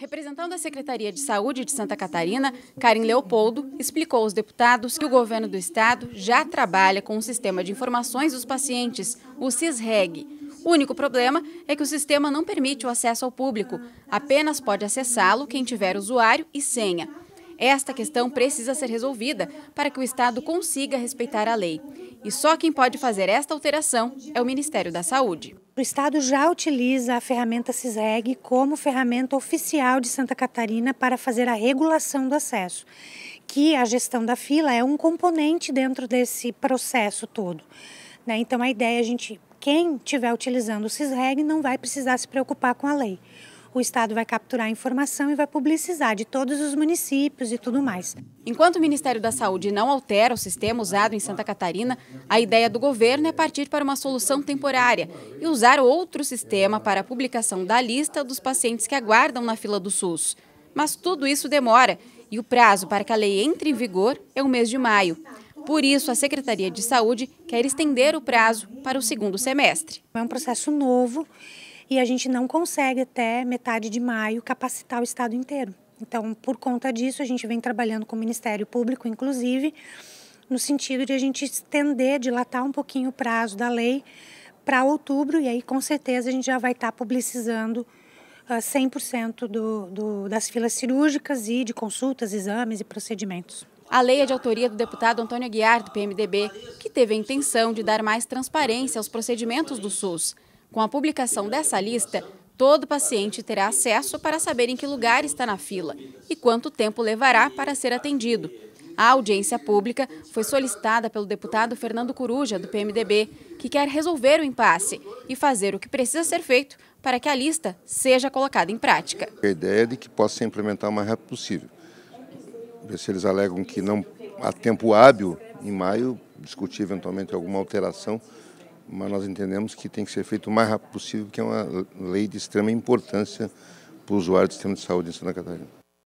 Representando a Secretaria de Saúde de Santa Catarina, Karim Leopoldo explicou aos deputados que o governo do estado já trabalha com o um sistema de informações dos pacientes, o CISREG. O único problema é que o sistema não permite o acesso ao público, apenas pode acessá-lo quem tiver usuário e senha. Esta questão precisa ser resolvida para que o Estado consiga respeitar a lei. E só quem pode fazer esta alteração é o Ministério da Saúde. O Estado já utiliza a ferramenta CISEG como ferramenta oficial de Santa Catarina para fazer a regulação do acesso, que a gestão da fila é um componente dentro desse processo todo. Né? Então, a ideia é a gente, quem estiver utilizando o CISREG não vai precisar se preocupar com a lei o Estado vai capturar a informação e vai publicizar de todos os municípios e tudo mais. Enquanto o Ministério da Saúde não altera o sistema usado em Santa Catarina, a ideia do governo é partir para uma solução temporária e usar outro sistema para a publicação da lista dos pacientes que aguardam na fila do SUS. Mas tudo isso demora e o prazo para que a lei entre em vigor é o mês de maio. Por isso, a Secretaria de Saúde quer estender o prazo para o segundo semestre. É um processo novo e a gente não consegue até metade de maio capacitar o estado inteiro. Então, por conta disso, a gente vem trabalhando com o Ministério Público, inclusive, no sentido de a gente estender, dilatar um pouquinho o prazo da lei para outubro, e aí com certeza a gente já vai estar tá publicizando uh, ah, 100% do, do, das filas cirúrgicas e de consultas, exames e procedimentos. A lei é de autoria do deputado Antônio Aguiar, do PMDB, que teve a intenção de dar mais transparência aos procedimentos do SUS. Com a publicação dessa lista, todo paciente terá acesso para saber em que lugar está na fila e quanto tempo levará para ser atendido. A audiência pública foi solicitada pelo deputado Fernando Coruja, do PMDB, que quer resolver o impasse e fazer o que precisa ser feito para que a lista seja colocada em prática. A ideia é de que possa ser implementada o mais rápido possível. Ver se eles alegam que não há tempo hábil em maio, discutir eventualmente alguma alteração mas nós entendemos que tem que ser feito o mais rápido possível, porque é uma lei de extrema importância para o usuário do sistema de saúde em Santa Catarina.